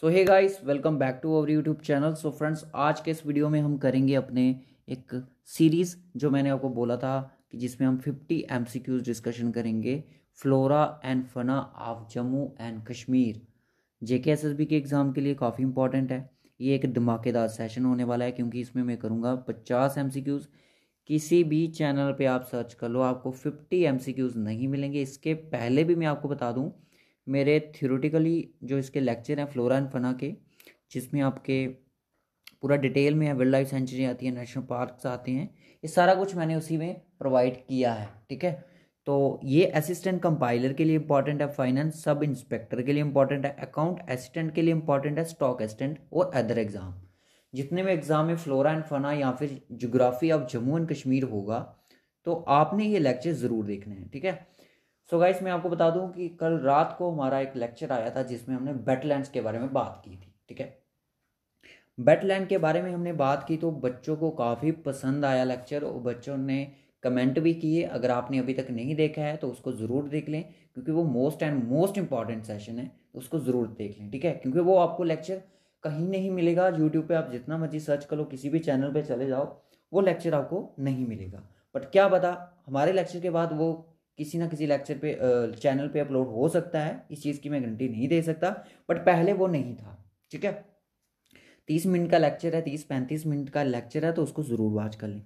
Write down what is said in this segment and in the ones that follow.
so hey guys welcome back to our YouTube channel so friends आज के इस video में हम करेंगे अपने एक सीरीज़ जो मैंने आपको बोला था कि जिसमें हम 50 एम डिस्कशन करेंगे flora and fauna of Jammu and Kashmir J K S S B के एग्ज़ाम के लिए काफ़ी इंपॉर्टेंट है ये एक धमाकेदार सेशन होने वाला है क्योंकि इसमें मैं करूँगा पचास एम किसी भी चैनल पे आप सर्च कर लो आपको 50 एम नहीं मिलेंगे इसके पहले भी मैं आपको बता दूँ मेरे थियोरेटिकली जो इसके लेक्चर हैं फ्लोरा एंड फना के जिसमें आपके पूरा डिटेल में है वाइल्ड लाइफ सेंचुरी आती है नेशनल पार्क आते हैं ये सारा कुछ मैंने उसी में प्रोवाइड किया है ठीक है तो ये असिस्टेंट कंपाइलर के लिए इंपॉर्टेंट है फाइनेंस सब इंस्पेक्टर के लिए इंपॉर्टेंट है अकाउंट असिस्टेंट के लिए इंपॉर्टेंट है स्टॉक असिस्टेंट और अदर एग्जाम जितने भी एग्जाम में फ्लोरा एंड फना या फिर geography of Jammu and Kashmir होगा तो आपने ये लेक्चर ज़रूर देखने हैं ठीक है सो गाइस मैं आपको बता दूं कि कल रात को हमारा एक लेक्चर आया था जिसमें हमने बेटलैंड्स के बारे में बात की थी ठीक है बेटलैंड के बारे में हमने बात की तो बच्चों को काफ़ी पसंद आया लेक्चर और बच्चों ने कमेंट भी किए अगर आपने अभी तक नहीं देखा है तो उसको ज़रूर देख लें क्योंकि वो most and most important session है तो उसको ज़रूर देख लें ठीक है क्योंकि वो आपको लेक्चर कहीं नहीं मिलेगा यूट्यूब पे आप जितना मर्जी सर्च करो किसी भी चैनल पे चले जाओ वो लेक्चर आपको नहीं मिलेगा बट क्या पता हमारे लेक्चर के बाद वो किसी ना किसी लेक्चर पे चैनल पे अपलोड हो सकता है इस चीज़ की मैं गारंटी नहीं दे सकता बट पहले वो नहीं था ठीक है तीस मिनट का लेक्चर है तीस पैंतीस मिनट का लेक्चर है तो उसको ज़रूर वॉच कर लें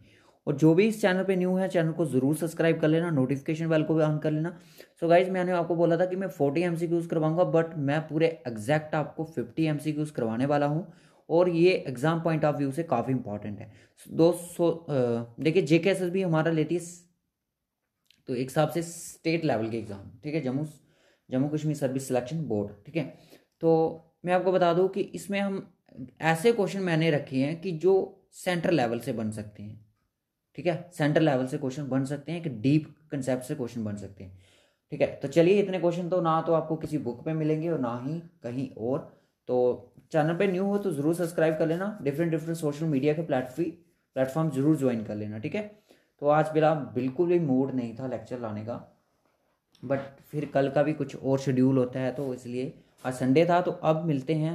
और जो भी इस चैनल पे न्यू है चैनल को ज़रूर सब्सक्राइब कर लेना नोटिफिकेशन बेल को भी ऑन कर लेना सो so गाइज मैंने आपको बोला था कि मैं फोर्टी एम करवाऊंगा बट मैं पूरे एग्जैक्ट आपको फिफ्टी एम करवाने वाला हूँ और ये एग्ज़ाम पॉइंट ऑफ व्यू से काफ़ी इंपॉर्टेंट है दो सो देखिए जे भी हमारा लेती है तो एक हिसाब से स्टेट लेवल के एग्ज़ाम ठीक है Jammu Jammu Kashmir service selection board ठीक है तो मैं आपको बता दूं कि इसमें हम ऐसे क्वेश्चन मैंने रखे हैं कि जो सेंट्रल लेवल से बन सकते हैं ठीक है सेंट्रल लेवल से क्वेश्चन बन सकते हैं कि डीप कंसेप्ट से क्वेश्चन बन सकते हैं ठीक है तो चलिए इतने क्वेश्चन तो ना तो आपको किसी बुक पे मिलेंगे और ना ही कहीं और तो चैनल पे न्यू हो तो ज़रूर सब्सक्राइब कर लेना डिफरेंट डिफरेंट सोशल मीडिया के प्लेटफी प्लेटफॉर्म ज़रूर ज्वाइन कर लेना ठीक है तो आज मेरा बिल्कुल भी मूड नहीं था लेक्चर लाने का बट फिर कल का भी कुछ और शेड्यूल होता है तो इसलिए आज संडे था तो अब मिलते हैं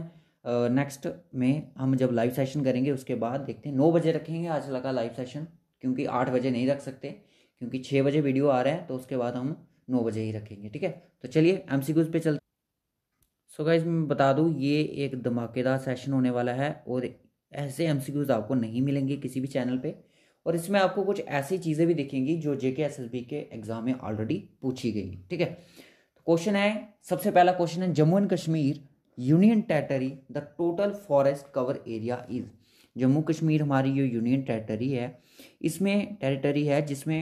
नेक्स्ट में हम जब लाइव सेशन करेंगे उसके बाद देखते हैं नौ बजे रखेंगे आज लगा लाइव सेशन क्योंकि आठ बजे नहीं रख सकते क्योंकि छः बजे वीडियो आ रहा है तो उसके बाद हम नौ बजे ही रखेंगे ठीक है तो चलिए एम सी पे चलते सो so गाइज मैं बता दूँ ये एक धमाकेदार सेशन होने वाला है और ऐसे एम सी आपको नहीं मिलेंगे किसी भी चैनल पर और इसमें आपको कुछ ऐसी चीज़ें भी दिखेंगी जो जेके एस के एग्ज़ाम में ऑलरेडी पूछी गई ठीक है तो क्वेश्चन है सबसे पहला क्वेश्चन है Jammu and Kashmir union territory the total forest cover area is Jammu Kashmir हमारी जो यूनियन टेरेटरी है इसमें टेरिटरी है जिसमें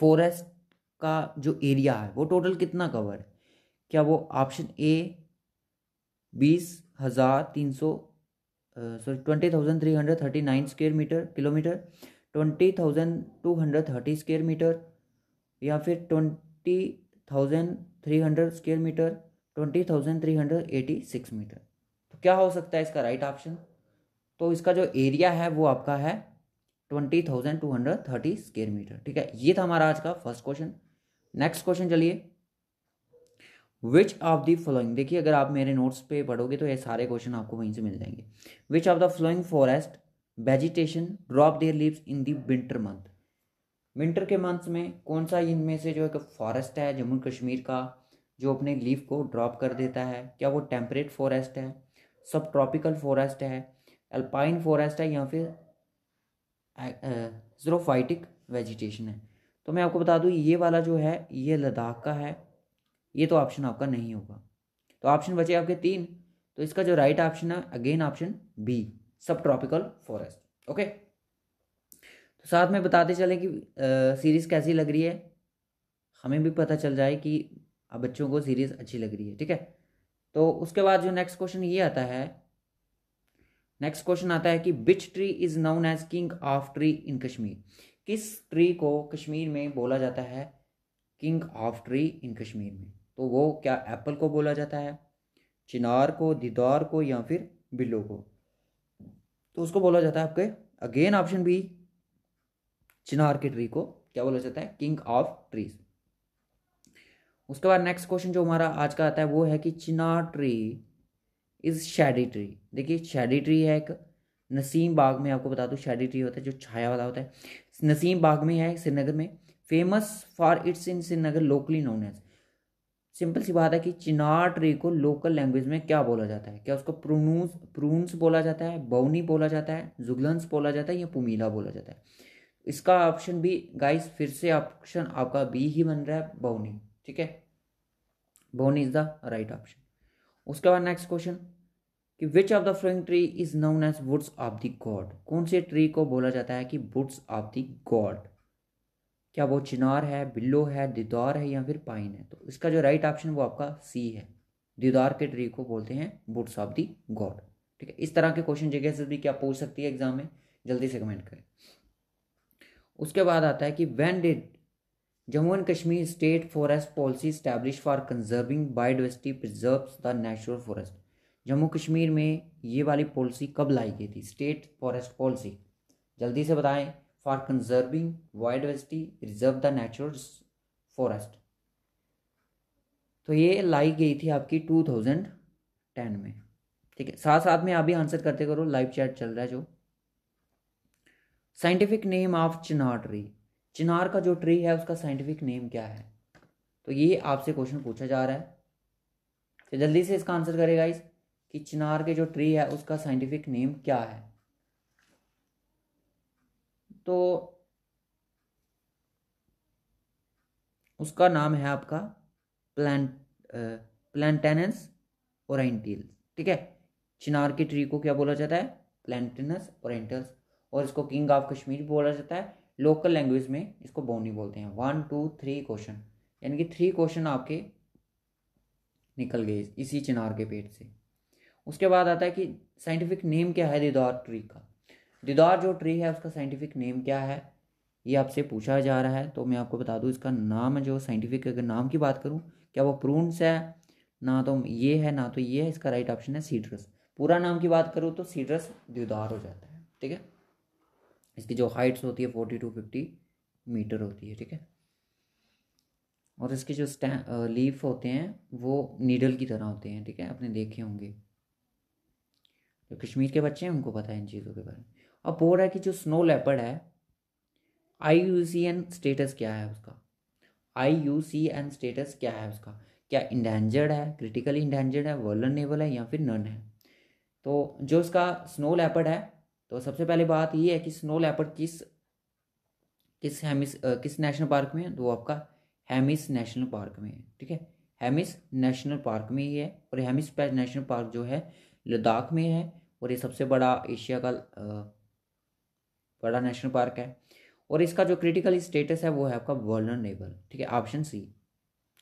फॉरेस्ट का जो एरिया है वो टोटल कितना कवर है क्या वो ऑप्शन ए बीस हज़ार तीन सौ sorry twenty thousand three hundred thirty nine square metre kilometre twenty thousand two hundred thirty square metre या फिर twenty thousand three hundred square metre twenty thousand three hundred eighty six metre तो क्या हो सकता है इसका राइट ऑप्शन तो इसका जो एरिया है वो आपका है twenty thousand two hundred thirty square metre ठीक है ये था हमारा आज का फर्स्ट क्वेश्चन नेक्स्ट क्वेश्चन चलिए विच ऑफ द फ्लोइंग देखिए अगर आप मेरे नोट्स पे पढ़ोगे तो ये सारे क्वेश्चन आपको वहीं से मिल जाएंगे which of the following forest vegetation drop their leaves in the winter month winter के मंथ्स में कौन सा इनमें से जो एक फॉरेस्ट है जम्मू कश्मीर का जो अपने लीव को ड्रॉप कर देता है क्या वो टेम्परेट फॉरेस्ट है सब ट्रॉपिकल फॉरेस्ट है अल्पाइन फॉरेस्ट है या फिर जरोफाइटिक वेजिटेशन है तो मैं आपको बता दूँ ये वाला जो है ये लद्दाख का है ये तो ऑप्शन आपका नहीं होगा तो ऑप्शन बचे आपके तीन तो इसका जो राइट ऑप्शन है again option B sub tropical forest okay तो साथ में बताते चलें कि सीरीज़ कैसी लग रही है हमें भी पता चल जाए कि बच्चों को सीरीज़ अच्छी लग रही है ठीक है तो उसके बाद जो नेक्स्ट क्वेश्चन ये आता है नेक्स्ट क्वेश्चन आता है कि which tree is known as king of tree in Kashmir किस ट्री को कश्मीर में बोला जाता है king of tree in Kashmir में तो वो क्या एप्पल को बोला जाता है चिनार को दीदार को या फिर बिल्लो को तो उसको बोला जाता है आपके अगेन ऑप्शन बी चिनार के ट्री को क्या बोला जाता है किंग ऑफ ट्रीज उसके बाद नेक्स्ट क्वेश्चन जो हमारा आज का आता है वो है कि chinar tree is shady tree देखिए शेडी ट्री है एक नसीम बाग में आपको बता दू शेडी ट्री होता है जो छाया वाला होता है नसीम बाग में है श्रीनगर में famous for its in Srinagar locally known as simple सी बात है कि चिनार ट्री को लोकल लैंग्वेज में क्या बोला जाता है क्या उसको प्रूनूस प्रूनस बोला जाता है बौनी बोला जाता है जुगलंस बोला जाता है या पुमीला बोला जाता है इसका ऑप्शन भी गाइस फिर से ऑप्शन आपका बी ही बन रहा है बौनी ठीक है Boune is the right option उसके बाद नेक्स्ट क्वेश्चन कि which of the following tree is known as woods of the god कौन से ट्री को बोला जाता है कि वुड्स ऑफ द गॉड क्या वो चिनार है बिल्लो है दीदार है या फिर पाइन है तो इसका जो राइट ऑप्शन वो आपका सी है दीदार के ट्री को बोलते हैं बुट्स ऑफ दी गॉड ठीक है इस तरह के क्वेश्चन जगह से भी क्या पूछ सकती है एग्जाम में जल्दी से कमेंट करें उसके बाद आता है कि when did Jammu and Kashmir state forest policy establish for conserving biodiversity preserve the natural forest Jammu Kashmir में ये वाली पॉलिसी कब लाई गई थी स्टेट फॉरेस्ट पॉलिसी जल्दी से बताएं for conserving biodiversity, reserve the natural forest तो ये लाई गई थी आपकी 2010 में ठीक है साथ साथ में आप भी आंसर करते करो लाइव चैट चल रहा है जो scientific name of chinar tree chinar का जो ट्री है उसका साइंटिफिक नेम क्या है तो ये आपसे क्वेश्चन पूछा जा रहा है तो जल्दी से इसका आंसर करेगा इस कि चिनार के जो ट्री है उसका साइंटिफिक नेम क्या है तो उसका नाम है आपका प्लांट प्लांटेनस ओरेंटिल ठीक है चिनार के ट्री को क्या बोला जाता है प्लान्टनस ओरेंटल्स और इसको किंग ऑफ कश्मीर बोला जाता है लोकल लैंग्वेज में इसको बोनी बोलते हैं वन टू थ्री क्वेश्चन यानी कि थ्री क्वेश्चन आपके निकल गए इसी चिनार के पेट से उसके बाद आता है कि साइंटिफिक नेम क्या है दीदार ट्री का दीदार जो ट्री है उसका साइंटिफिक नेम क्या है ये आपसे पूछा जा रहा है तो मैं आपको बता दूँ इसका नाम जो साइंटिफिक अगर नाम की बात करूँ क्या वो प्रूनस है ना तो ये है ना तो ये है इसका राइट ऑप्शन है सीड्रस पूरा नाम की बात करूँ तो सीड्रस दीदार हो जाता है ठीक है इसकी जो हाइट्स होती है फोर्टी टू फिफ्टी मीटर होती है ठीक है और इसके जो स्टै लीफ होते हैं वो नीडल की तरह होते हैं ठीक है आपने देखे होंगे जो कश्मीर के बच्चे हैं उनको पता है इन चीज़ों के बारे में अब बोल रहा है कि जो स्नो लेपर्ड है I U C N status क्या है उसका I U C N status क्या है उसका क्या इंडेंजर्ड है क्रिटिकली इंडेंजर्ड है वर्लनेबल है या फिर नन है तो जो उसका स्नो लेपर्ड है तो सबसे पहले बात ये है कि स्नो लेपर्ड किस किस हैमिस किस नेशनल पार्क में है तो वो आपका हेमिस नेशनल पार्क में है ठीक है हेमिस नेशनल पार्क में ही है और हेमिस नेशनल पार्क जो है लद्दाख में है और ये सबसे बड़ा एशिया का बड़ा नेशनल पार्क है और इसका जो क्रिटिकल स्टेटस है वो है आपका वर्नरेबल ठीक है ऑप्शन सी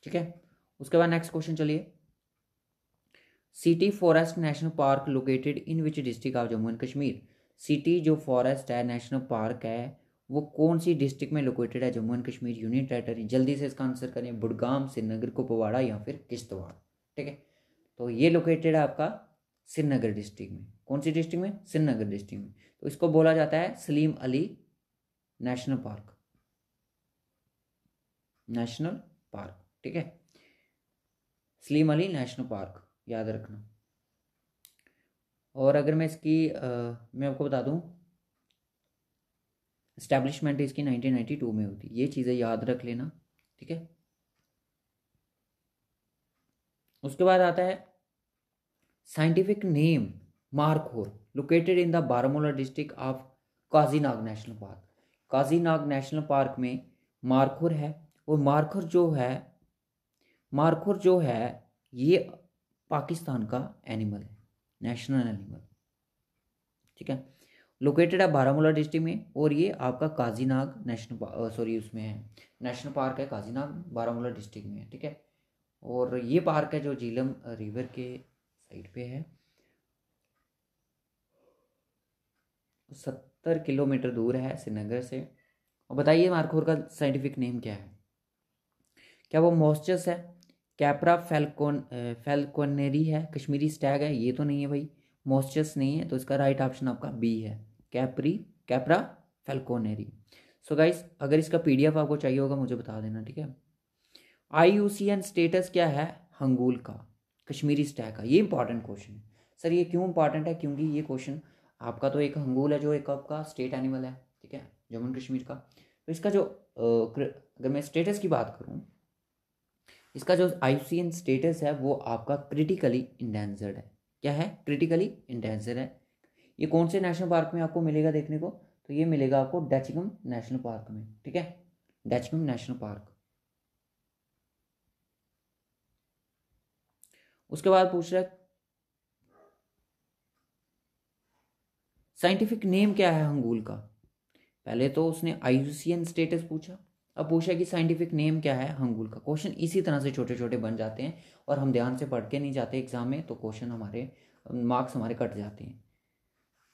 ठीक है उसके बाद नेक्स्ट क्वेश्चन चलिए city forest national park located in which district of Jammu and Kashmir city जो फॉरेस्ट है नेशनल पार्क है वो कौन सी डिस्ट्रिक्ट में लोकेटेड है Jammu and Kashmir union territory जल्दी से इसका आंसर करें बुडगाम श्रीनगर कुपवाड़ा या फिर किश्तवाड़ ठीक है तो ये लोकेटेड है आपका श्रीनगर डिस्ट्रिक्ट में कौन सी डिस्ट्रिक्ट में श्रीनगर डिस्ट्रिक्ट में तो इसको बोला जाता है Salim Ali national park national park ठीक है सलीम अली नेशनल पार्क याद रखना और अगर मैं इसकी आ, मैं आपको बता दूं इस्टेब्लिशमेंट इसकी 1992 में होती ये चीज़ें याद रख लेना ठीक है उसके बाद आता है scientific name markhor located in the Baramulla district of Kazinag national park Kazinag national park में मारखुर है और मारखुर जो है मारखुर जो है ये पाकिस्तान का एनिमल है नेशनल एनिमल ठीक है लोकेटेड है बारामूला डिस्ट्रिक्ट में और ये आपका काजीनाग नेशनल सॉरी उसमें है नेशनल पार्क है काजीनाग बारामूला डिस्ट्रिक्ट में है ठीक है और ये पार्क है जो झीलम रिवर के साइड पे है सत्तर किलोमीटर दूर है श्रीनगर से और बताइए मारखोर का साइंटिफिक नेम क्या है क्या वो मॉस्चस है कैपरा फेलकोन फेलकोनेरी है कश्मीरी स्टैग है ये तो नहीं है भाई मॉस्चस नहीं है तो इसका राइट ऑप्शन आपका बी है कैपरी कैपरा फेलकोनेरी सो गाइस अगर इसका पी आपको चाहिए होगा मुझे बता देना ठीक है आई स्टेटस क्या है हंगूल का कश्मीरी स्टैग का ये इंपॉर्टेंट क्वेश्चन है सर ये क्यों इंपॉर्टेंट है क्योंकि ये क्वेश्चन आपका तो एक हंगूल है जो एक आपका स्टेट एनिमल है ठीक है जम्मू कश्मीर का तो इसका जो अगर मैं स्टेटस की बात करूँ इसका जो आई स्टेटस है वो आपका क्रिटिकली इंडेंजर्ड है क्या है क्रिटिकली इंडेंजर्ड है ये कौन से नेशनल पार्क में आपको मिलेगा देखने को तो ये मिलेगा आपको डैचिकम नेशनल पार्क में ठीक है डैचिकम नेशनल पार्क उसके बाद पूछ रहा है साइंटिफिक नेम क्या है अंगूल का पहले तो उसने आयुसियन स्टेटस पूछा अब पूछा कि साइंटिफिक नेम क्या है अंगूल का क्वेश्चन इसी तरह से छोटे छोटे बन जाते हैं और हम ध्यान से पढ़ के नहीं जाते एग्जाम में तो क्वेश्चन हमारे मार्क्स हमारे कट जाते हैं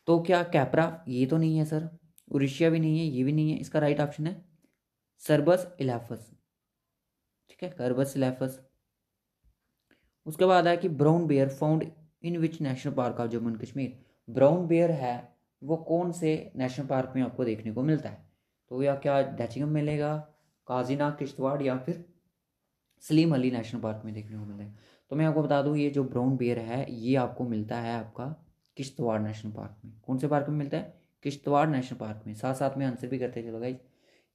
तो क्या कैपरा ये तो नहीं है सर उरिशिया भी नहीं है ये भी नहीं है इसका राइट ऑप्शन है सरबस इलाफस ठीक है कर्बस इलाफस उसके बाद आया कि brown bear found in which national park of Jammu and Kashmir brown bear है वो कौन से नेशनल पार्क में आपको देखने को मिलता है तो या क्या डैचिंगम मिलेगा काजीना किश्तवाड़ या फिर सलीम अली नेशनल पार्क में देखने को मिलेगा तो मैं आपको बता दूँ ये जो ब्राउन बियर है ये आपको मिलता है आपका किश्तवाड़ नेशनल पार्क में कौन से पार्क में मिलता है किश्तवाड़ नेशनल पार्क में साथ साथ में आंसर भी करते चलो गाइज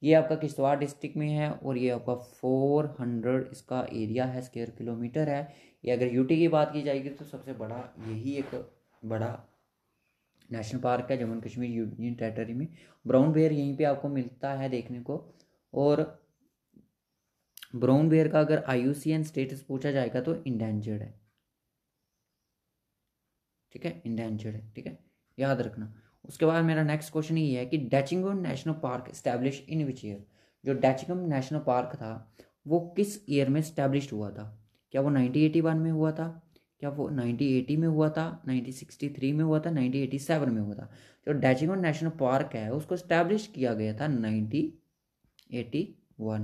ये आपका किश्तवाड़ डिस्ट्रिक्ट में है और ये आपका फोर हंड्रेड इसका एरिया है स्क्वेयर किलोमीटर है ये अगर यूटी की बात की जाएगी तो सबसे बड़ा यही एक बड़ा नेशनल पार्क है जम्मू कश्मीर यूनियन टेरेटरी में ब्राउन बेयर यहीं पे आपको मिलता है देखने को और ब्राउन बेयर का अगर आई स्टेटस पूछा जाएगा तो इंडेंजर्ड है ठीक है इंडेंजर्ड है ठीक है याद रखना उसके बाद मेरा नेक्स्ट क्वेश्चन ये है कि Dachigam national park establish in which year जो डैचिंग नेशनल पार्क था वो किस ईयर में स्टैब्लिश हुआ था क्या वो नाइनटीन में हुआ था क्या वो 1980 में हुआ था 1963 में हुआ था 1987 में हुआ था जो डैचिंग नेशनल पार्क है उसको इस्टेब्लिश किया गया था 1981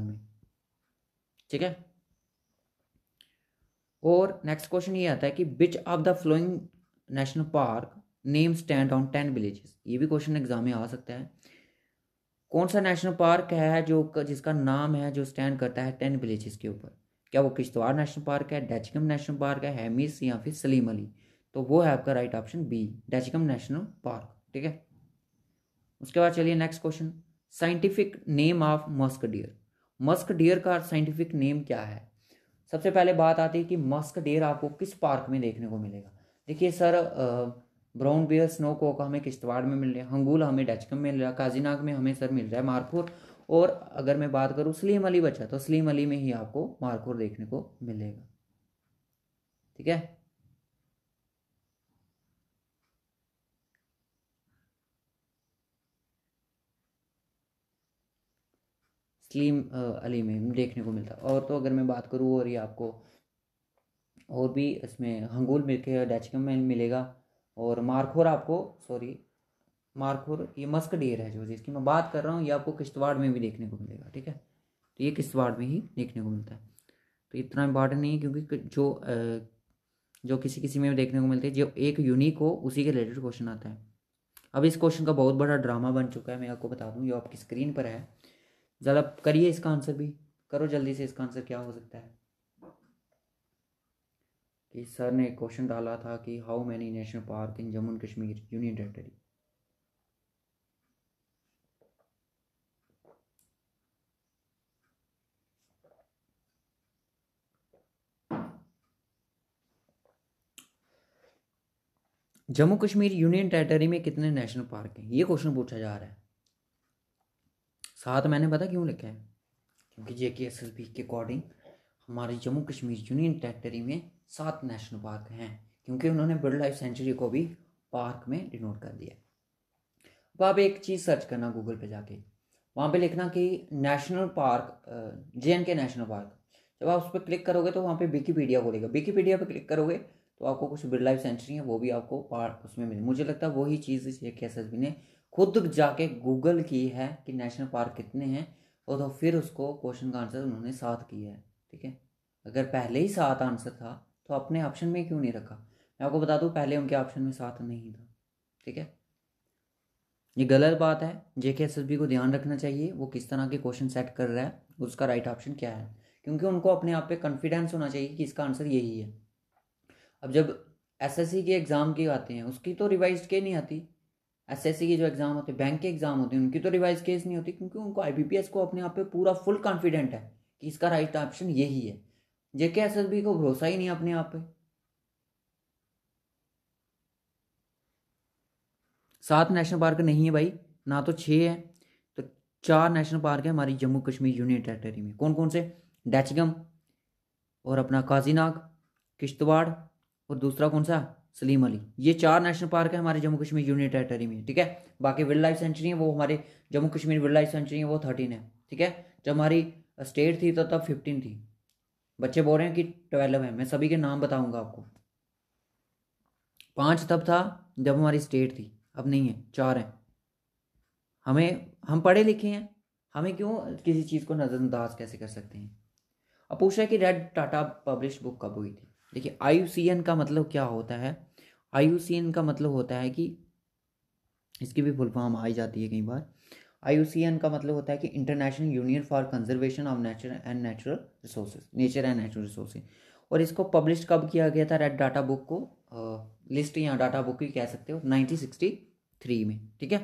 में ठीक है और नेक्स्ट क्वेश्चन ये आता है कि which of the following national park name stand on ten villages ये भी क्वेश्चन एग्जाम में आ सकता है कौन सा नेशनल पार्क है जो जिसका नाम है जो स्टैंड करता है टेन विलेजेस के ऊपर क्या वो किश्तवाड़ नेशनल पार्क है डैचकम नेशनल पार्क है हैमिस या फिर सलीम अली तो वो है आपका right option B Dachigam national park ठीक है उसके बाद चलिए next question scientific name of musk deer musk deer का साइंटिफिक नेम क्या है सबसे पहले बात आती है कि मस्क डियर आपको किस पार्क में देखने को मिलेगा देखिए sir brown bear snowcock हमें किश्तवाड़ में मिल रहा है हंगूल हमें डचकम में मिल रहा है काजीनाग में हमें सर मिल रहा है मारपुर और अगर मैं बात करूँ सलीम अली बचा तो सलीम अली में ही आपको मारखोर देखने को मिलेगा ठीक है सलीम अली में देखने को मिलता और तो अगर मैं बात करूँ और ये आपको और भी इसमें हंगूल मिलकर डैचकम में मिलेगा और मारखोर आपको सॉरी मार्कोर तो ये मस्क डेयर है जो जिसकी मैं बात कर रहा हूँ ये आपको किश्तवाड़ में भी देखने को मिलेगा ठीक है तो ये किश्तवाड़ में ही देखने को मिलता है तो इतना इम्पॉर्टेंट नहीं है क्योंकि जो जो किसी किसी में देखने को मिलते हैं जो एक यूनिक हो उसी के रिलेटेड क्वेश्चन आता है अब इस क्वेश्चन का बहुत बड़ा ड्रामा बन चुका है मैं आपको बता दूँ जो आपकी स्क्रीन पर है जरा करिए इसका आंसर भी करो जल्दी से इसका आंसर क्या हो सकता है कि सर ने क्वेश्चन डाला था कि how many national park in Jammu and Kashmir union territory Jammu Kashmir union territory में कितने नेशनल पार्क हैं ये क्वेश्चन पूछा जा रहा है साथ मैंने पता क्यों लिखा है क्योंकि J K S S B के अकॉर्डिंग हमारे जम्मू कश्मीर यूनियन टेरेटरी में सात नेशनल पार्क हैं क्योंकि उन्होंने बर्ड लाइफ सेंचुरी को भी पार्क में डिनोट कर दिया अब आप एक चीज़ सर्च करना गूगल पे जाके वहाँ पे लिखना कि national park J and K national park जब आप उस पर क्लिक करोगे तो वहाँ पे विकीपीडिया बोलेगा विकीपीडिया पे क्लिक करोगे तो आपको कुछ बिरला सेंचुरी है वो भी आपको उसमें मिले मुझे लगता है वही चीज़ जे के एस ने खुद जाके गूगल की है कि नेशनल पार्क कितने हैं और तो फिर उसको क्वेश्चन का आंसर उन्होंने साथ किया है ठीक है अगर पहले ही सात आंसर था तो अपने ऑप्शन में क्यों नहीं रखा मैं आपको बता दूं पहले उनके ऑप्शन में सात नहीं था ठीक है ये गलत बात है जे के एस एस बी को ध्यान रखना चाहिए वो किस तरह के क्वेश्चन सेट कर रहा है उसका राइट ऑप्शन क्या है क्योंकि उनको अपने आप पे कॉन्फिडेंस होना चाहिए कि इसका आंसर यही है अब जब एसएससी के एग्ज़ाम की आते हैं उसकी तो रिवाइज के नहीं आती एसएससी के जो एग्ज़ाम होते हैं बैंक के एग्ज़ाम होते हैं उनकी तो रिवाइज केस नहीं होती क्योंकि उनको एस को अपने आप पर पूरा फुल कॉन्फिडेंट है कि इसका राइट ऑप्शन यही है जेके बी को भरोसा ही नहीं अपने आप पे सात नेशनल पार्क नहीं है भाई ना तो छः है तो चार नेशनल पार्क है हमारी जम्मू कश्मीर यूनियन टेरेटरी में कौन कौन से डैचगम और अपना काजीनाग किश्तवाड़ और दूसरा कौन सा सलीम अली ये चार नेशनल पार्क है हमारे जम्मू कश्मीर यूनियन टेरेटरी में ठीक है बाकी वाइल्ड लाइफ सेंचुरी है वो हमारे Jammu Kashmir wildlife sanctuary है वो थर्टीन है ठीक है जब हमारी स्टेट थी तो तब फिफ्टीन थी बच्चे बोल रहे हैं कि ट्वेल्व है मैं सभी के नाम बताऊंगा आपको पाँच तब था जब हमारी स्टेट थी अब नहीं है चार हैं हमें हम पढ़े लिखे हैं हमें क्यों किसी चीज़ को नज़रअंदाज कैसे कर सकते हैं अब पूछा है कि रेड टाटा पब्लिश बुक कब हुई थी देखिए आई का मतलब क्या होता है आई का मतलब होता है कि इसकी भी फुल फॉर्म आई जाती है कई बार आई का मतलब होता है कि international union for conservation of nature and natural resources nature and natural resources और इसको पब्लिश कब किया गया था रेड डाटा बुक को आ, लिस्ट या डाटा बुक ही कह सकते हो थ्री में ठीक है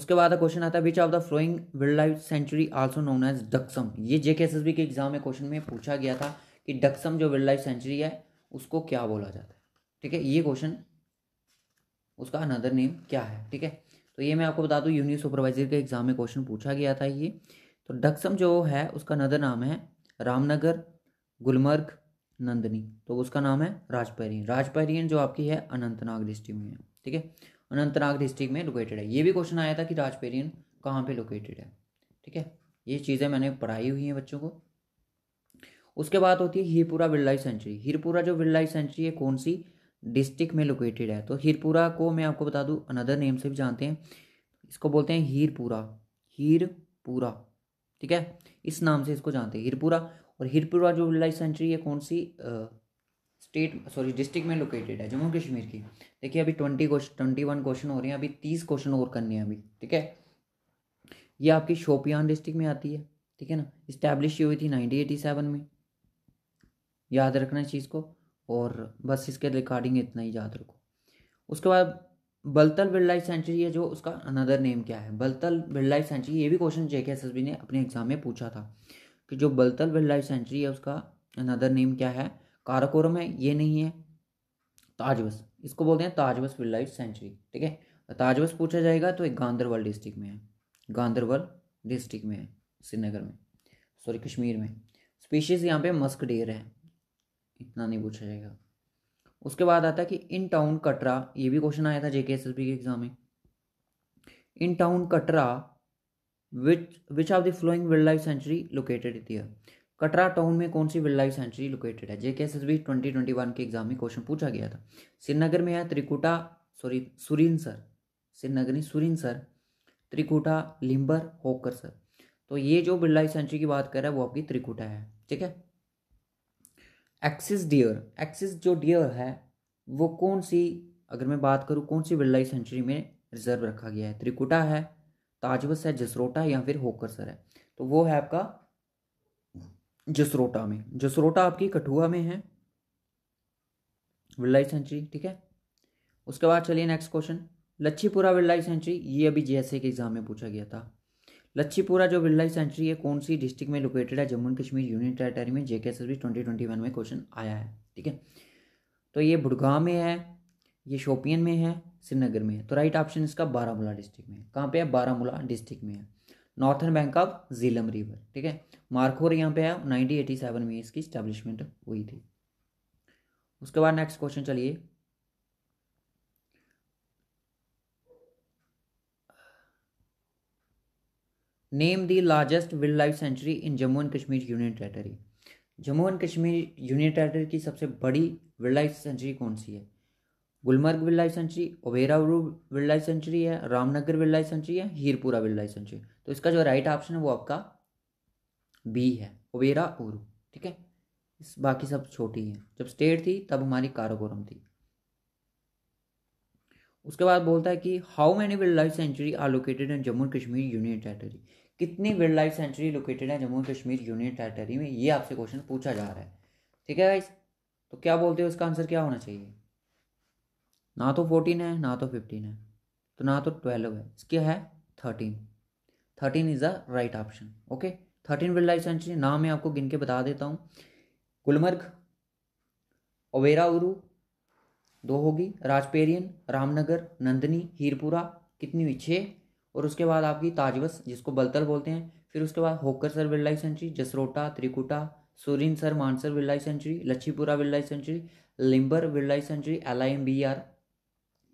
उसके बाद क्वेश्चन आता है which of the following wildlife sanctuary also known as Daksum ये जेके के एस एस बी के एग्जाम में क्वेश्चन में पूछा गया था कि डक्सम जो वाइल्ड लाइफ सेंचुरी है उसको क्या बोला जाता है ठीक है ये क्वेश्चन उसका अनदर नेम क्या है ठीक है तो ये मैं आपको बता दूँ यूनियन सुपरवाइजर के एग्जाम में क्वेश्चन पूछा गया था ये तो डक्सम जो है उसका अनदर नाम है रामनगर गुलमर्ग नंदनी तो उसका नाम है राजपैरियन राजपैरियन जो आपकी है अनंतनाग डिस्ट्रिक्ट में है ठीक है अनंतनाग डिस्ट्रिक्ट में लोकेटेड है ये भी क्वेश्चन आया था कि राजपैरियन कहाँ पे लोकेटेड है ठीक है ये चीज़ें मैंने पढ़ाई हुई हैं बच्चों को उसके बाद होती है हीरपुरा लाइफ सेंचुरी हीरपुरा जो लाइफ सेंचुरी है कौन सी डिस्ट्रिक्ट में लोकेटेड है तो हीरपुरा को मैं आपको बता दूँ अनदर नेम से भी जानते हैं इसको बोलते हैं हीरपुरा हीरपुरा ठीक है इस नाम से इसको जानते हैं हीरपुरा और हीरपुरा जो लाइफ सेंचुरी है कौन सी स्टेट सॉरी डिस्ट्रिक्ट में लोकेटेड है जम्मू कश्मीर की देखिए अभी ट्वेंटी ट्वेंटी वन क्वेश्चन हो रहे हैं अभी तीस क्वेश्चन और करने हैं अभी ठीक है ये आपकी शोपियान डिस्ट्रिक्ट में आती है ठीक है ना इस्टेब्लिश हुई थी नाइनटीन एटी सेवन में याद रखना इस चीज़ को और बस इसके रिकॉर्डिंग इतना ही याद रखो उसके बाद बलतल लाइफ सेंचुरी है जो उसका अनदर नेम क्या है बलतल लाइफ सेंचुरी ये भी क्वेश्चन जेके एस एस बी ने अपने एग्जाम में पूछा था कि जो बलतल लाइफ सेंचुरी है उसका अनदर नेम क्या है काराकोरम है ये नहीं है ताजबस इसको बोलते हैं ताजबस लाइफ सेंचुरी ठीक है तो ताजबस पूछा जाएगा तो एक गांधरबल डिस्ट्रिक्ट में है गांधरबल डिस्ट्रिक्ट में है श्रीनगर में सॉरी कश्मीर में स्पीशीज़ यहाँ पे मस्क डेयर है इतना नहीं पूछा जाएगा उसके बाद आता है कि इन टाउन कटरा ये भी क्वेश्चन आया था जेके एस के एग्जाम में in town Katra which which of the following wildlife sanctuary located इतिया कटरा टाउन में कौन सी वाइल्ड लाइफ सेंचुरी लोकेटेड है JK S S B twenty twenty one के एग्जाम में क्वेश्चन पूछा गया था श्रीनगर में है त्रिकुटा सॉरी सुरीन सर श्रीनगर नहीं सुरीन सर त्रिकुटा लिम्बर होकर सर तो ये जो वाइल्ड लाइफ सेंचुरी की बात कर रहा है वो आपकी त्रिकुटा है ठीक है एक्सिस डियर एक्सिस जो डियर है वो कौन सी अगर मैं बात करूँ कौन सी लाइफ सेंचुरी में रिजर्व रखा गया है त्रिकुटा है ताजबस है जसरोटा या फिर होकरसर है तो वो है आपका जसरोटा में जसरोटा आपकी कठुआ में है लाइफ सेंचुरी ठीक है उसके बाद चलिए next question Lachhipura life sanctuary ये अभी जेएसए के एग्जाम में पूछा गया था लच्छीपुरा जो बिरला सेंचुरी है कौन सी डिस्ट्रिक्ट में लोकेटेड है जम्मू कश्मीर यूनियन टेरेटरी में JK service twenty twenty one में क्वेश्चन आया है ठीक है तो ये बुड़गांव में है ये शोपियन में है श्रीनगर में है तो राइट ऑप्शन इसका बारामूला डिस्ट्रिक्ट में है कहाँ पे है बारामूला डिस्ट्रिक्ट में है northern bank of Jhelum river ठीक है मार्खोर यहाँ पे है नाइनटीन एटी सेवन में इसकी स्टैब्लिशमेंट हुई थी उसके बाद नेक्स्ट क्वेश्चन चलिए name the largest wildlife sanctuary in Jammu and Kashmir union territory Jammu and Kashmir union territory की सबसे बड़ी वाइल्ड लाइफ सेंचुरी कौन सी है गुलमर्ग वाइल्ड लाइफ सेंचुरी ओबेरा उरू वाइल्ड लाइफ सेंचुरी है रामनगर वाइल्ड लाइफ सेंचुरी है हीरपुरा वाइल्ड लाइफ सेंचुरी तो इसका जो राइट ऑप्शन है वो आपका बी है ओबेरा उरू ठीक है बाकी सब छोटी हैं जब स्टेट थी तब हमारी काराकोरम थी उसके बाद बोलता है कि how many wildlife sanctuary are located in Jammu and Kashmir union territory कितनी वाइल्ड लाइफ सेंचुरी लोकेटेड है जम्मू कश्मीर यूनियन टेरिटरी में ये आपसे क्वेश्चन पूछा जा रहा है ठीक है गाइस तो क्या बोलते हो इसका आंसर क्या होना चाहिए ना तो फोर्टीन है ना तो फिफ्टीन है तो ना तो ट्वेल्व है इसके है thirteen thirteen is the right option okay thirteen wildlife sanctuary नाम मैं आपको गिन के बता देता हूँ गुलमर्ग ओवेरा उरू दो होगी राजपेरियन रामनगर नंदनी हीरपुरा कितनी हुई छः और उसके बाद आपकी ताजवस जिसको बलतल बोलते हैं फिर उसके बाद Hokersar life sanctuary Jasrota Trikuta Surinsar Mansar life sanctuary Lachhipura life sanctuary Limber life sanctuary L I M B R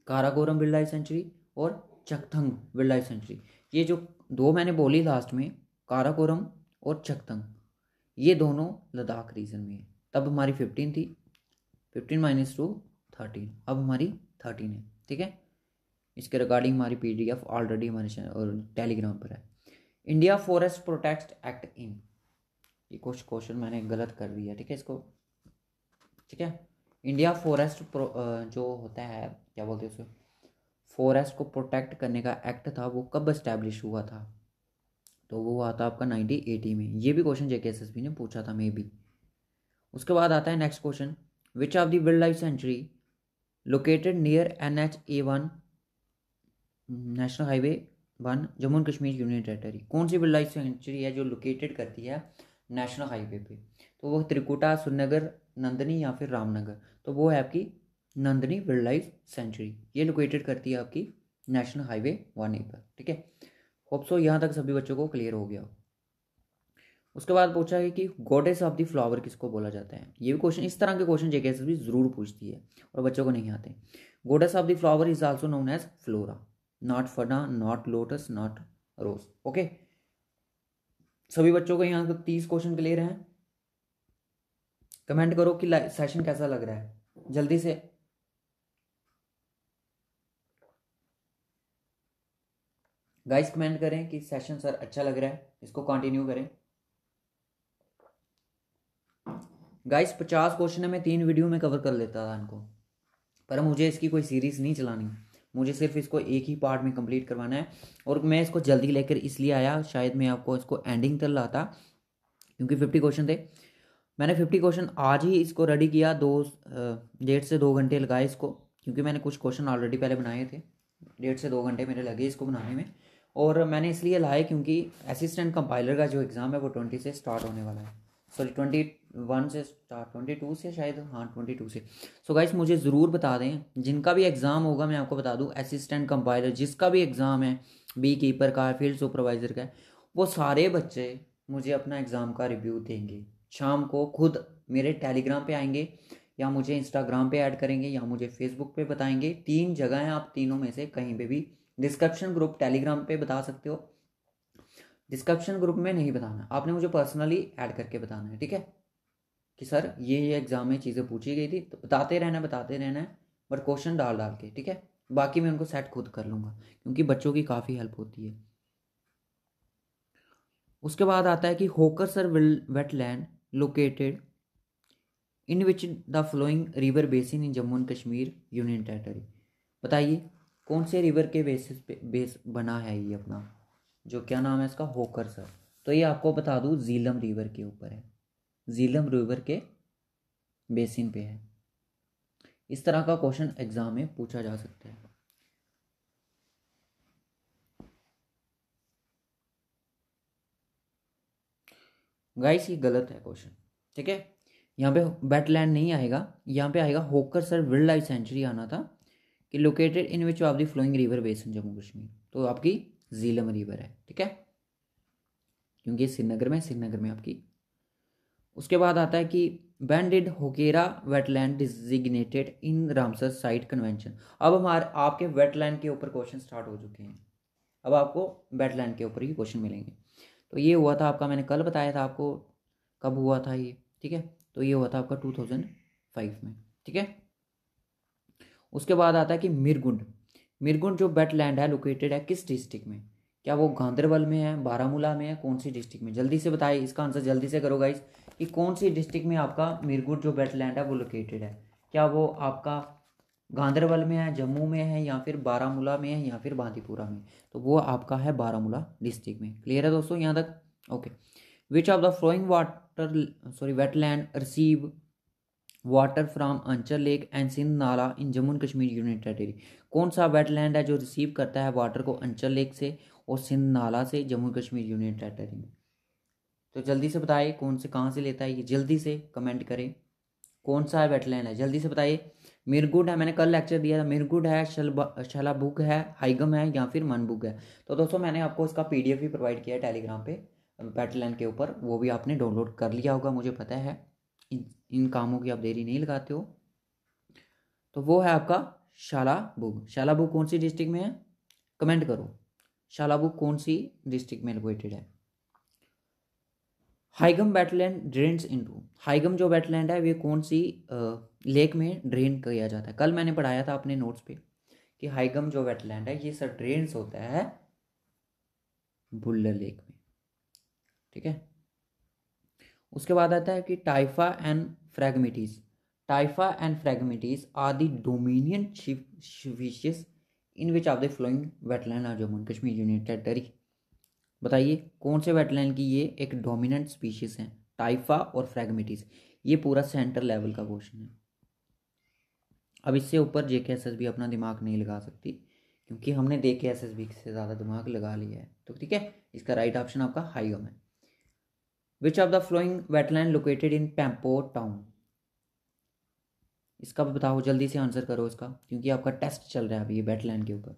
Karakoram life sanctuary और चकथंग लाइफ सेंचुरी ये जो दो मैंने बोली लास्ट में काराकोरम और चकथंग ये दोनों लद्दाख रीजन में है तब हमारी फिफ्टीन थी फिफ्टीन माइनस टू थर्टीन अब हमारी थर्टीन है ठीक है इसके रिगार्डिंग हमारी पी डी एफ ऑलरेडी हमारे टेलीग्राम पर है India forest protect act in ये कुछ क्वेश्चन मैंने गलत कर दिया ठीक है इसको ठीक है इंडिया फॉरेस्ट जो होता है क्या बोलते हैं उसको फॉरेस्ट को प्रोटेक्ट करने का एक्ट था वो कब इस्टेब्लिश हुआ था तो वो हुआ था आपका नाइनटीन एटी में ये भी क्वेश्चन जेके एस एस बी ने पूछा था मे बी उसके बाद आता है next question which of the wildlife sanctuary located near N H A one national highway one Jammu and Kashmir union territory कौन सी लाइफ सेंचुरी है जो लोकेटेड करती है नेशनल हाईवे पे तो वो त्रिकुटा सुनगर नंदनी या फिर रामनगर तो वो है आपकी नंदनी वाइल्ड लाइफ सेंचुरी ये लोकेटेड करती है आपकी नेशनल हाईवे वन ए पर ठीक है होप सो यहाँ तक सभी बच्चों को क्लियर हो गया उसके बाद पूछा है कि गोडेस ऑफ द फ्लावर किसको बोला जाता है ये भी क्वेश्चन इस तरह के क्वेश्चन जेके भी जरूर पूछती है और बच्चों को नहीं आते goddess of the flower is also known as Flora not fauna not lotus not rose okay सभी बच्चों को यहाँ तीस क्वेश्चन क्लियर हैं कमेंट करो कि सेशन कैसा लग रहा है जल्दी से गाइस कमेंट करें कि सेशन सर अच्छा लग रहा है इसको कंटिन्यू करें गाइस पचास क्वेश्चन में तीन वीडियो में कवर कर लेता था इनको पर मुझे इसकी कोई सीरीज नहीं चलानी मुझे सिर्फ इसको एक ही पार्ट में कंप्लीट करवाना है और मैं इसको जल्दी लेकर इसलिए आया शायद मैं आपको इसको एंडिंग तक लाता क्योंकि फिफ्टी क्वेश्चन थे मैंने फिफ्टी क्वेश्चन आज ही इसको रेडी किया दो डेढ़ से दो घंटे लगाए इसको क्योंकि मैंने कुछ क्वेश्चन ऑलरेडी पहले बनाए थे डेढ़ से दो घंटे मेरे लगे इसको बनाने में और मैंने इसलिए लाए क्योंकि असिस्टेंट कंपाइलर का जो एग्ज़ाम है वो ट्वेंटी से स्टार्ट होने वाला है सॉरी ट्वेंटी वन से स्टार्ट ट्वेंटी टू से शायद हाँ ट्वेंटी टू से सो so गाइस मुझे ज़रूर बता दें जिनका भी एग्ज़ाम होगा मैं आपको बता दूँ असिस्टेंट कंपाइलर जिसका भी एग्ज़ाम है बी कीपर का फील्ड सुपरवाइज़र का वो सारे बच्चे मुझे अपना एग्ज़ाम का रिव्यू देंगे शाम को खुद मेरे टेलीग्राम पे आएंगे या मुझे इंस्टाग्राम पे ऐड करेंगे या मुझे फेसबुक पे बताएंगे तीन जगह हैं आप तीनों में से कहीं पे भी डिस्क्रिप्शन ग्रुप टेलीग्राम पे बता सकते हो डिस्क्रिप्शन ग्रुप में नहीं बताना आपने मुझे पर्सनली ऐड करके बताना है ठीक है कि सर ये ये एग्ज़ाम में चीज़ें पूछी गई थी तो बताते रहना बताते रहना है बट क्वेश्चन डाल डाल के ठीक है बाकी मैं उनको सेट खुद कर लूँगा क्योंकि बच्चों की काफ़ी हेल्प होती है उसके बाद आता है कि Hokersar wetland located in which the following river basin in Jammu and Kashmir union territory बताइए कौन से रिवर के बेसिस पे बेस बना है ये अपना जो क्या नाम है इसका होकर सर तो ये आपको बता दूँ झीलम रिवर के ऊपर है झीलम रिवर के बेसिन पे है इस तरह का क्वेश्चन एग्जाम में पूछा जा सकता है गाइस ये गलत है क्वेश्चन ठीक है यहाँ पे वेटलैंड नहीं आएगा यहाँ पे आएगा होकर सर वर्ल्ड लाइफ सेंचुरी आना था कि located in which of the following river basin Jammu Kashmir तो आपकी झीलम रिवर है ठीक है क्योंकि श्रीनगर में श्रीनगर में आपकी उसके बाद आता है कि when did Hokersar wetland designated in Ramsar site convention अब हमारे आपके वेटलैंड के ऊपर क्वेश्चन स्टार्ट हो चुके हैं अब आपको वेटलैंड के ऊपर ही क्वेश्चन मिलेंगे तो ये हुआ था आपका मैंने कल बताया था आपको कब हुआ था ये ठीक है तो ये हुआ था आपका टू थाउजेंड फाइव में ठीक है उसके बाद आता है कि मिरगुंड मिरगुंड जो वेटलैंड है लोकेटेड है किस डिस्ट्रिक्ट में क्या वो गांधरबल में है बारामूला में है कौन सी डिस्ट्रिक्ट में जल्दी से बताइए इसका आंसर जल्दी से करो गाइस कि कौन सी डिस्ट्रिक्ट में आपका मीरगुट जो वेट लैंड है वो लोकेटेड है क्या वो आपका गांधरबल में है जम्मू में है या फिर बारामूला में है या फिर बांदीपुरा में तो वो आपका है बारामूला डिस्ट्रिक्ट में क्लियर है दोस्तों यहाँ तक okay which of the following water sorry wetland receive water from Anchar lake and Sindh nala in Jammu and Kashmir union territory कौन सा वेटलैंड है जो रिसीव करता है वाटर को अंचल लेक से और सिंध नाला से जम्मू कश्मीर यूनियन टेरेटरी में तो जल्दी से बताइए कौन से कहाँ से लेता है ये जल्दी से कमेंट करें कौन सा है वेटलैंड है जल्दी से बताइए मिरगुड है मैंने कल लेक्चर दिया था मिरगुड है बुक है हाइगम है या फिर मन बुक है तो दोस्तों मैंने आपको इसका एफ भी प्रोवाइड किया है टेलीग्राम पे वेटलैंड के ऊपर वो भी आपने डाउनलोड कर लिया होगा मुझे पता है इन इन कामों की आप देरी नहीं लगाते हो तो वो है आपका शाला बुक शाला बुक कौन सी डिस्ट्रिक्ट में है कमेंट करो शाला बुक कौन सी डिस्ट्रिक्ट में लोकेटेड है Haigam wetland drains into Haigam जो वेटलैंड है वे कौन सी लेक में ड्रेन किया जाता है कल मैंने पढ़ाया था अपने नोट्स पे कि हाइगम जो वेटलैंड है ये सर ड्रेन्स होता है बुल्लर लेक में ठीक है उसके बाद आता है कि Typha and Phragmites Typha and Phragmites are the dominant species in which are the following wetland of Jammu and Kashmir union territory बताइए कौन से वेटलैंड की ये एक डोमिनेंट स्पीशीज हैं टाइफा और फ्रेगमेटिस ये पूरा सेंटर लेवल का क्वेश्चन है अब इससे ऊपर जे के एस एस भी अपना दिमाग नहीं लगा सकती क्योंकि हमने जे के एस एस बी से ज़्यादा दिमाग लगा लिया है तो ठीक है इसका राइट ऑप्शन आपका हाईगम है which of the following wetland located in Pampore town इसका भी बताओ जल्दी से आंसर करो इसका क्योंकि आपका टेस्ट चल रहा है अभी ये वेटलैंड के ऊपर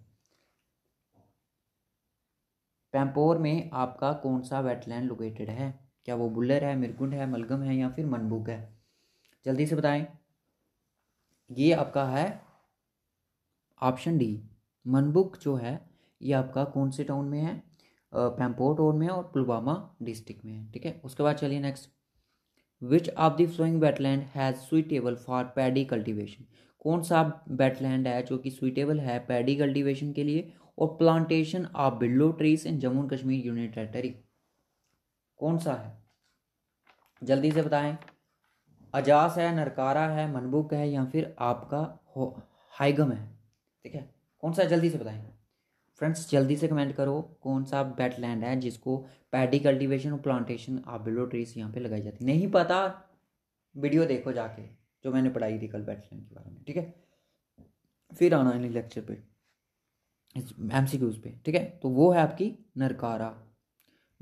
पैम्पोर में आपका कौन सा वेटलैंड लोकेटेड है क्या वो बुल्लर है मिरगुंड है मलगम है या फिर मनबुक है जल्दी से बताएं ये आपका है ऑप्शन डी मनबुक जो है ये आपका कौन से टाउन में है पैम्पोर टाउन में और पुलवामा डिस्ट्रिक्ट में है ठीक है उसके बाद चलिए next which of the following wetland has suitable for paddy cultivation कौन सा वेटलैंड है जो कि सुइटेबल है पैडी कल्टीवेशन के लिए और plantation of willow trees in Jammu Kashmir union territory कौन सा है जल्दी से बताएं अजास है नरकारा है मनबुक है या फिर आपका हो हाइगम है ठीक है कौन सा है जल्दी से बताएं फ्रेंड्स जल्दी से कमेंट करो कौन सा बेट लैंड है जिसको पैडी कल्टीवेशन और प्लांटेशन ऑफ बिल्लो ट्रीज यहाँ पे लगाई जाती नहीं पता वीडियो देखो जाके जो मैंने पढ़ाई थी कल बेट लैंड के बारे में ठीक है फिर आना लेक्चर पे सी क्यूज पे ठीक है तो वो है आपकी नरकारा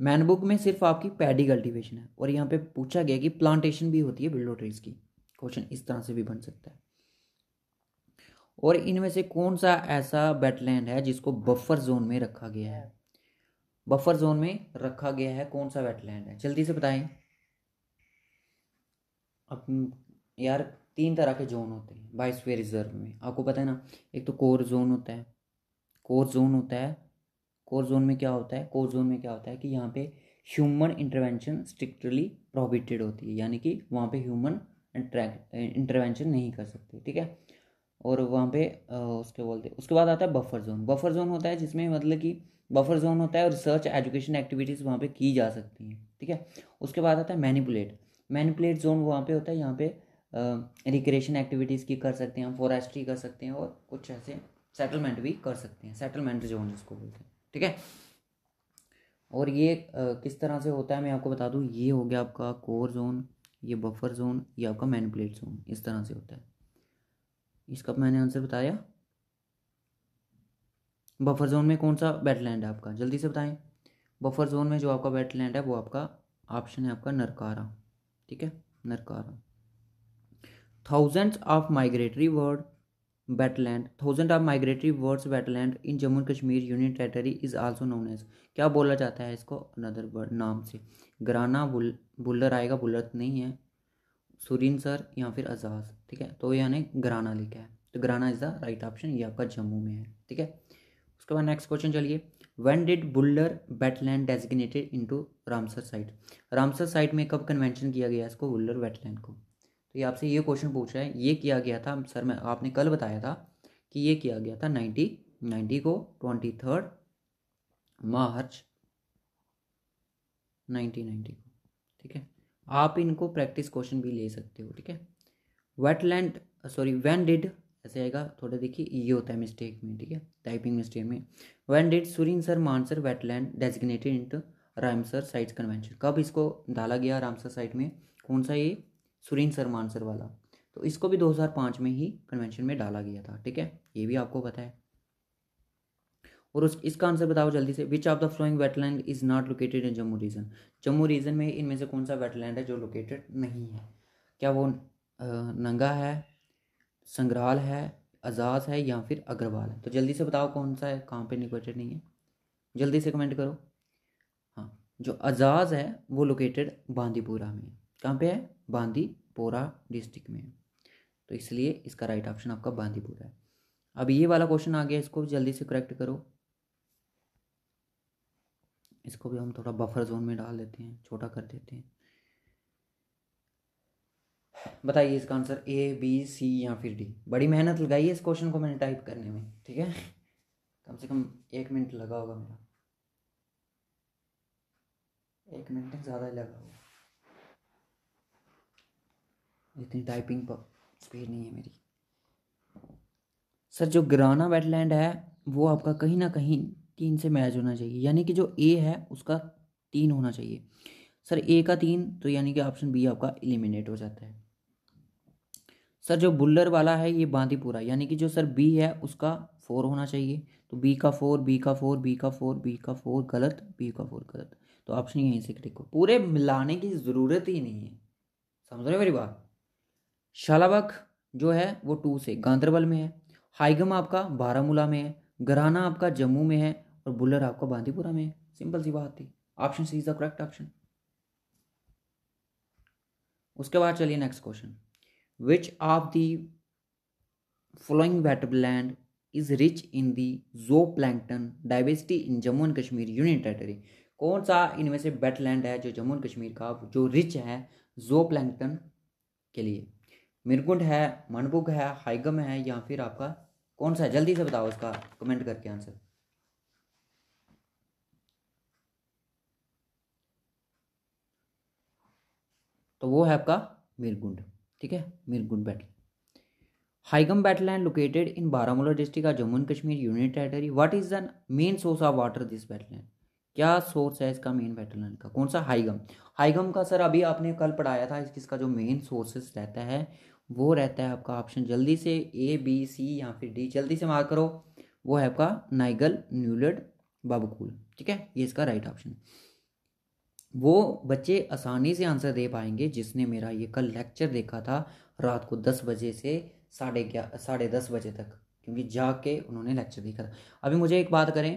मैन बुक में सिर्फ आपकी पैडी कल्टीवेशन है और यहाँ पे पूछा गया कि प्लांटेशन भी होती है बिल्डो ट्रीज की क्वेश्चन इस तरह से भी बन सकता है और इनमें से कौन सा ऐसा वेटलैंड है जिसको बफर जोन में रखा गया है बफर जोन में रखा गया है कौन सा वेटलैंड है जल्दी से बताएं अब यार तीन तरह के जोन होते हैं बायोस्फीयर रिजर्व में आपको पता है ना एक तो कोर जोन होता है कोर जोन होता है कोर जोन में क्या होता है कोर जोन में क्या होता है कि यहाँ पे ह्यूमन इंटरवेंशन स्ट्रिक्टली प्रोहिबिटेड होती है यानी कि वहाँ पे ह्यूमन इंटरवेंशन नहीं कर सकते ठीक है और वहाँ पे उसके बोलते उसके बाद आता है बफर जोन बफर जोन होता है जिसमें मतलब कि बफर जोन होता है और रिसर्च एजुकेशन एक्टिविटीज़ वहाँ पे की जा सकती हैं ठीक है उसके बाद आता है मैनिपुलेट मैनिपुलेट जोन वहाँ पे होता है यहाँ पे रिक्रिएशन एक्टिविटीज़ की कर सकते हैं हम फॉरेस्ट्री कर सकते हैं और कुछ ऐसे सेटलमेंट भी कर सकते हैं सेटलमेंट जोन जिसको बोलते हैं ठीक है और ये आ, किस तरह से होता है मैं आपको बता दूँ ये हो गया आपका कोर जोन ये बफर जोन ये आपका मैनिपुलेट जोन इस तरह से होता है इसका मैंने आंसर बताया बफर जोन में कौन सा वेटलैंड है आपका जल्दी से बताएं बफर जोन में जो आपका वेटलैंड है वो आपका ऑप्शन है आपका नरकारा ठीक है Narkara thousands of migratory bird wetland thousand of migratory birds wetland in Jammu Kashmir union territory is also known as क्या बोला जाता है इसको अनदर वर्ड नाम से ग्राना बुल बुलर आएगा बुलर तो नहीं है सुरीन सर या फिर अजाज ठीक है तो यानी ग्राना लिखा है तो Grana is the right option ये आपका जम्मू में है ठीक है उसके बाद नेक्स्ट क्वेश्चन चलिए when did Wular wetland designated into Ramsar site Ramsar site में कब कन्वेंशन किया गया इसको बुल्लर वेटलैंड को तो ये आपसे ये क्वेश्चन पूछ रहा है ये किया गया था सर मैं आपने कल बताया था कि ये किया गया था नाइन्टी नाइन्टी को twenty third March nineteen ninety को ठीक है आप इनको प्रैक्टिस क्वेश्चन भी ले सकते हो ठीक है वेटलैंड सॉरी वैन डिड ऐसे आएगा थोड़ा देखिए ये होता है मिस्टेक में ठीक है टाइपिंग मिस्टेक में when did Surinsar Mansar wetland designated into Ramsar sites convention कब इसको डाला गया रामसर साइट में कौन सा ये सुरेंद्र शर्मा आंसर वाला तो इसको भी 2005 में ही कन्वेंशन में डाला गया था ठीक है ये भी आपको पता है और उस इसका आंसर बताओ जल्दी से which of the following wetland is not located in Jammu region Jammu region में इनमें से कौन सा वेटलैंड है जो लोकेटेड नहीं है क्या वो नंगा है संग्राल है आजाद है या फिर अग्रवाल है तो जल्दी से बताओ कौन सा है कहाँ पे लोकेटेड नहीं है जल्दी से कमेंट करो हाँ जो आजाद है वो लोकेटेड बांदीपुरा में कहाँ पे है बांदीपोरा डिस्ट्रिक्ट में तो इसलिए इसका राइट ऑप्शन आपका बांदीपुरा है अब ये वाला क्वेश्चन आ गया इसको जल्दी से करेक्ट करो इसको भी हम थोड़ा बफर जोन में डाल देते हैं छोटा कर देते हैं बताइए इसका आंसर ए बी सी या फिर डी बड़ी मेहनत लगाई है इस क्वेश्चन को मैंने टाइप करने में ठीक है कम से कम एक मिनट लगा होगा मेरा एक मिनट ज़्यादा लगा होगा इतनी टाइपिंग पर स्पीड नहीं है मेरी सर जो ग्राना वेटलैंड है वो आपका कहीं ना कहीं तीन से मैच होना चाहिए यानी कि जो ए है उसका तीन होना चाहिए सर ए का तीन तो यानी कि ऑप्शन बी आपका एलिमिनेट हो जाता है सर जो बुल्लर वाला है ये बांदीपुरा यानी कि जो सर बी है उसका फोर होना चाहिए तो बी का फोर बी का फोर बी का फोर बी का फोर गलत बी का फोर गलत तो ऑप्शन यहीं से क्लिक हो पूरे मिलाने की ज़रूरत ही नहीं है समझ रहे हो मेरी बात शालाबाग जो है वो टू से गांधरबल में है हाइगम आपका बारामूला में है गराना आपका जम्मू में है और बुलर आपका बांदीपुरा में है सिंपल सी बात थी option C is the correct option उसके बाद चलिए next question which of the following wetland is rich in the zooplankton diversity in Jammu and Kashmir union territory कौन सा इनमें से वेटलैंड है जो जम्मू एंड कश्मीर का जो रिच है जो प्लैंकटन के लिए मिर्गुंड है मनबुग है हाइगम है या फिर आपका कौन सा है जल्दी से बताओ इसका कमेंट करके आंसर तो वो है आपका मिरगुंड ठीक है मिरगुंड बैटल Haigam wetland located in Baramulla district का Jammu and Kashmir union territory what is the main source of water this wetland क्या सोर्स है इसका मेन बैटल लैंड का कौन सा हाइगम आईगम का सर अभी आपने कल पढ़ाया था इसका जो मेन सोर्सेस रहता है वो रहता है आपका ऑप्शन जल्दी से ए बी सी या फिर डी जल्दी से मार करो वो है आपका नाइगल न्यूलड बाबूकूल ठीक है ये इसका राइट ऑप्शन वो बच्चे आसानी से आंसर दे पाएंगे जिसने मेरा ये कल लेक्चर देखा था रात को दस बजे से साढ़े ग्यारह साढ़े दस बजे तक क्योंकि जाके उन्होंने लेक्चर भी करा अभी मुझे एक बात करें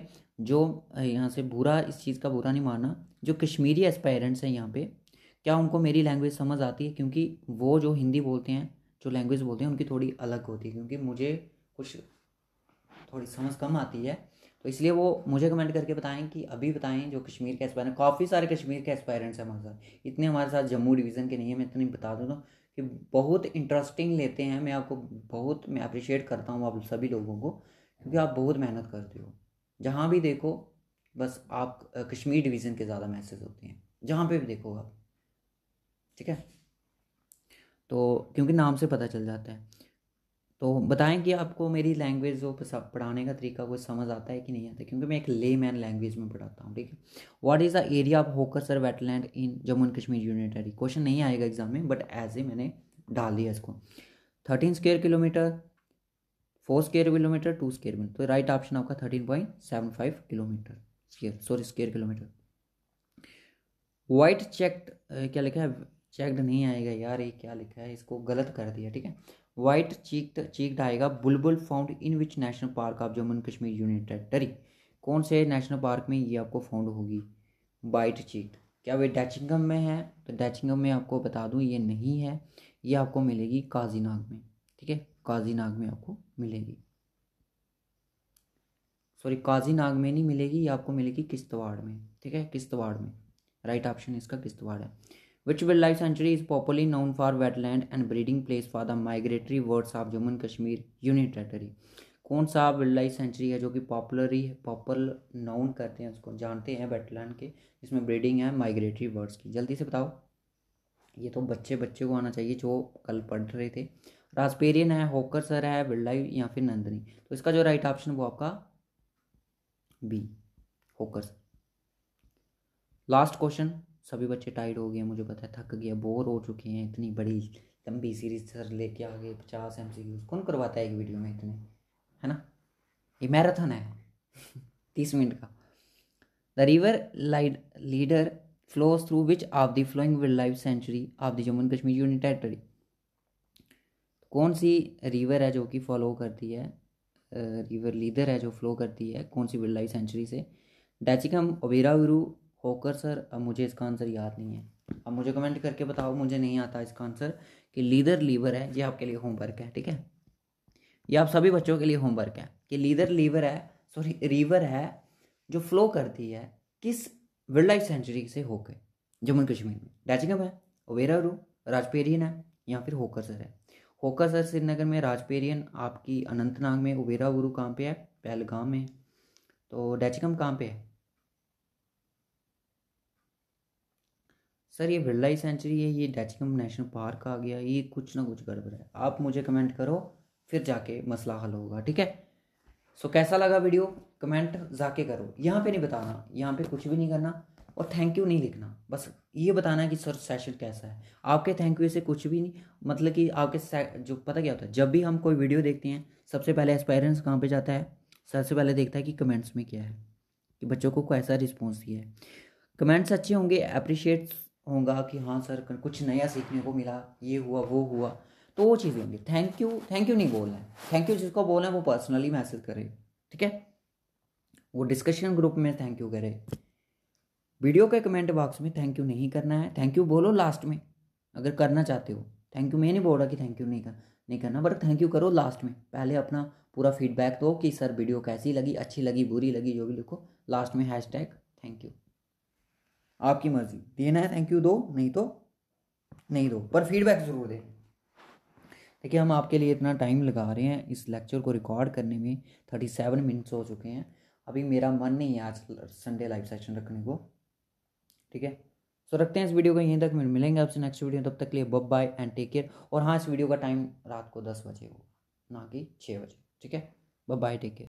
जो यहाँ से बुरा इस चीज़ का बुरा नहीं मानना जो कश्मीरी एस्पायरेंट्स हैं यहाँ पे क्या उनको मेरी लैंग्वेज समझ आती है क्योंकि वो जो हिंदी बोलते हैं जो लैंग्वेज बोलते हैं उनकी थोड़ी अलग होती है क्योंकि मुझे कुछ थोड़ी समझ कम आती है तो इसलिए वो मुझे कमेंट करके बताएं कि अभी बताएं जो कश्मीर के एस्पायरेंट काफ़ी सारे कश्मीर के एस्पायरेंट्स हैं हमारे साथ इतने हमारे साथ जम्मू डिवीज़न के नहीं है मैं इतनी बता दूँ तो कि बहुत इंटरेस्टिंग लेते हैं मैं आपको बहुत मैं अप्रिशिएट करता हूँ आप सभी लोगों को क्योंकि आप बहुत मेहनत करते हो जहाँ भी देखो बस आप कश्मीर डिवीज़न के ज़्यादा मैसेज होते हैं जहाँ पे भी देखो आप ठीक है तो क्योंकि नाम से पता चल जाता है तो बताएं कि आपको मेरी लैंग्वेज जो पढ़ाने का तरीका वो समझ आता है कि नहीं आता क्योंकि मैं एक ले मैन लैंग्वेज में पढ़ाता हूँ ठीक है what is the area of Hokersar wetland in Jammu and Kashmir unitary question नहीं आएगा एग्जाम में बट एज ए मैंने डाल दिया इसको thirteen square kilometer four square kilometer two square meter तो राइट ऑप्शन आपका thirteen point seven five kilometer square sorry square kilometer white cheek क्या लिखा है चेकड नहीं आएगा यार ये क्या लिखा है इसको गलत कर दिया ठीक है वाइट चीक चीक आएगा bulbul found in which national park of Jammu and Kashmir union territory कौन से नेशनल पार्क में ये आपको फाउंड होगी वाइट चीक क्या वे डैचिंगम में है तो डैचिंगम में आपको बता दूं ये नहीं है ये आपको मिलेगी काजीनाग में ठीक है काजीनाग में आपको मिलेगी सॉरी काजीनाग में नहीं मिलेगी ये आपको मिलेगी किश्तवाड़ में ठीक है किश्तवाड़ में राइट ऑप्शन इसका किश्तवाड़ है wildlife sanctuary is is popularly for wetland and breeding place for the migratory birds of Jammu Kashmir union territory कौन सा वाइल्ड लाइफ सेंचुरी है जो कि पॉपुलरी पॉपुलर नाउन करते हैं उसको जानते हैं वेटलैंड के इसमें ब्रीडिंग है माइग्रेटरी बर्ड्स की जल्दी से बताओ ये तो बच्चे बच्चे को आना चाहिए जो कल पढ़ रहे थे रास्पेरियन है होकर सर है वाइल्ड लाइफ या फिर नंदनी तो इसका जो राइट ऑप्शन वो आपका बी होकर सर लास्ट क्वेश्चन सभी बच्चे टाइड हो गए मुझे पता है थक गया बोर हो चुके हैं इतनी बड़ी लंबी सीरीज सर लेके आ गए पचास एम सी कौन करवाता है एक वीडियो में इतने है ना ये मैराथन है तीस मिनट का द रिवर लाइड Lidder flows through which of the following wildlife sanctuary of the Jammu and Kashmir union territory कौन सी रिवर है जो कि फॉलो करती है रिवर लीडर है जो फ्लो करती है कौन सी विल लाइफ सेंचुरी से डैचिकम ओबेरा होकर सर अब मुझे इसका आंसर याद नहीं है अब मुझे कमेंट करके बताओ मुझे नहीं आता इसका आंसर कि लीदर लीवर है ये आपके लिए होमवर्क है ठीक है ये आप सभी बच्चों के लिए होमवर्क है कि लीदर लीवर है सॉरी रिवर है जो फ्लो करती है किस वाइल्ड लाइफ सेंचुरी से होकर जम्मू कश्मीर में डैचिंग है ओवेरा रू राजपेरियन है या फिर होकर सर है होकर सर श्रीनगर में राजपेरियन आपकी अनंतनाग में ओवेरा उरू कहाँ पे है पहलगाम में तो डैचिकम कहाँ पे है सर ये बिरला ही सेंचुरी है ये डैचिकम नेशनल पार्क आ गया ये कुछ ना कुछ गड़बड़ है आप मुझे कमेंट करो फिर जाके मसला हल होगा ठीक है सो कैसा लगा वीडियो कमेंट जाके करो यहाँ पे नहीं बताना यहाँ पे कुछ भी नहीं करना और थैंक यू नहीं लिखना बस ये बताना कि सर सेशन कैसा है आपके थैंक यू से कुछ भी नहीं मतलब कि आपके जो पता क्या होता है जब भी हम कोई वीडियो देखते हैं सबसे पहले एक्सपायरेंस कहाँ पर जाता है सबसे पहले देखता है कि कमेंट्स में क्या है कि बच्चों को कैसा रिस्पॉन्स दिया है कमेंट्स अच्छे होंगे अप्रिशिएट्स होगा कि हाँ सर कुछ नया सीखने को मिला ये हुआ वो हुआ तो वो चीज़ें होंगी थैंक यू थैंक यू नहीं बोलना है थैंक यू जिसको बोलना है वो पर्सनली मैसेज करे ठीक है वो डिस्कशन ग्रुप में थैंक यू करे वीडियो के कमेंट बॉक्स में थैंक यू नहीं करना है थैंक यू बोलो लास्ट में अगर करना चाहते हो थैंक यू मैं नहीं बोल रहा कि थैंक यू नहीं कर नहीं करना बट थैंक यू करो लास्ट में पहले अपना पूरा फीडबैक दो कि सर वीडियो कैसी लगी अच्छी लगी बुरी लगी जो भी लिखो लास्ट में हैश टैग थैंक यू आपकी मर्जी देना है थैंक यू दो नहीं तो नहीं दो पर फीडबैक ज़रूर दें देखिए हम आपके लिए इतना टाइम लगा रहे हैं इस लेक्चर को रिकॉर्ड करने में थर्टी सेवन मिनट्स हो चुके हैं अभी मेरा मन नहीं है आज संडे लाइव सेशन रखने को ठीक है सो रखते हैं इस वीडियो को यहीं तक मिलेंगे आपसे नेक्स्ट वीडियो तब तक लिए बब बाय एंड टेक केयर और हाँ इस वीडियो का टाइम रात को दस बजे होगा ना कि छः बजे ठीक है बब बाय टेक केयर